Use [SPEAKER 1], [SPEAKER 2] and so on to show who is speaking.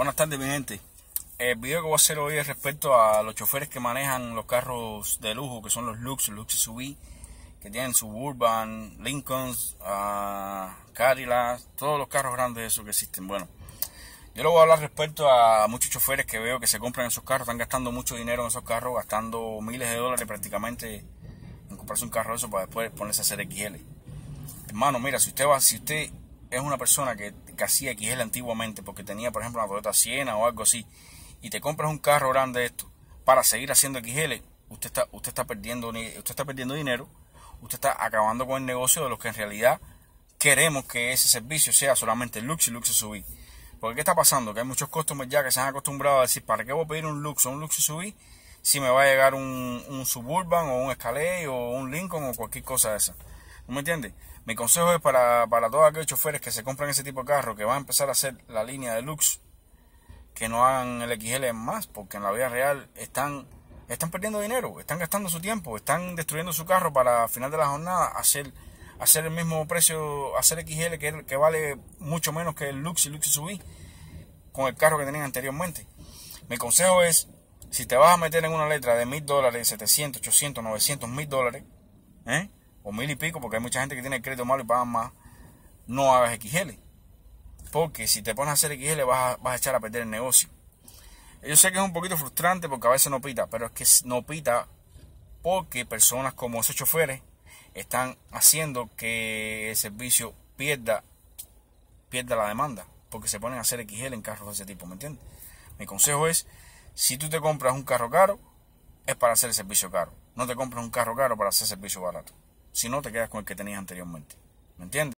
[SPEAKER 1] Buenas tardes, mi gente. El video que voy a hacer hoy es respecto a los choferes que manejan los carros de lujo, que son los Lux, Lux SUV, que tienen Suburban, Lincolns, ah, Cadillac, todos los carros grandes esos que existen. Bueno, yo lo voy a hablar respecto a muchos choferes que veo que se compran esos carros, están gastando mucho dinero en esos carros, gastando miles de dólares prácticamente en comprarse un carro de eso para después ponerse a hacer XL. Hermano, mira, si usted va, si usted es una persona que hacía XL antiguamente, porque tenía, por ejemplo, una Toyota Siena o algo así, y te compras un carro grande de esto para seguir haciendo XL, usted está, usted está, perdiendo, usted está perdiendo dinero, usted está acabando con el negocio de los que en realidad queremos que ese servicio sea solamente Lux y Lux SUV. Porque ¿qué está pasando? Que hay muchos customers ya que se han acostumbrado a decir, ¿para qué voy a pedir un Lux o un Lux SUV si me va a llegar un, Suburban o un Escalé o un Lincoln o cualquier cosa de esa? ¿Tú me entiendes? Mi consejo es para, para todos aquellos choferes que se compran ese tipo de carro, que van a empezar a hacer la línea de Lux, que no hagan el XL más, porque en la vida real están, están perdiendo dinero, están gastando su tiempo, están destruyendo su carro para final de la jornada hacer, hacer el mismo precio, hacer XL que, que vale mucho menos que el Lux y Lux subí con el carro que tenían anteriormente. Mi consejo es, si te vas a meter en una letra de mil dólares, 700, 800, 900, mil dólares, ¿eh? mil y pico, porque hay mucha gente que tiene crédito malo y pagan más, no hagas XL. Porque si te pones a hacer XL vas a, vas a echar a perder el negocio. Yo sé que es un poquito frustrante porque a veces no pita, pero es que no pita porque personas como esos choferes están haciendo que el servicio pierda, pierda la demanda, porque se ponen a hacer XL en carros de ese tipo, ¿me entiendes? Mi consejo es, si tú te compras un carro caro, es para hacer el servicio caro. No te compras un carro caro para hacer servicio barato si no te quedas con el que tenías anteriormente. ¿Me entiendes?